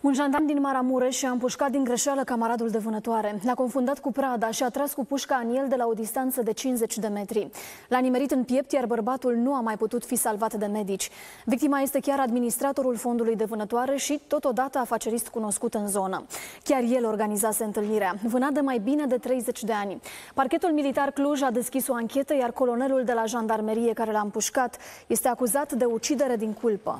Un jandarm din Maramureș a împușcat din greșeală camaradul de vânătoare. L-a confundat cu prada și a tras cu pușca în el de la o distanță de 50 de metri. L-a nimerit în piept, iar bărbatul nu a mai putut fi salvat de medici. Victima este chiar administratorul fondului de vânătoare și totodată afacerist cunoscut în zonă. Chiar el organizase întâlnirea. Vânat de mai bine de 30 de ani. Parchetul militar Cluj a deschis o anchetă, iar colonelul de la jandarmerie care l-a împușcat este acuzat de ucidere din culpă.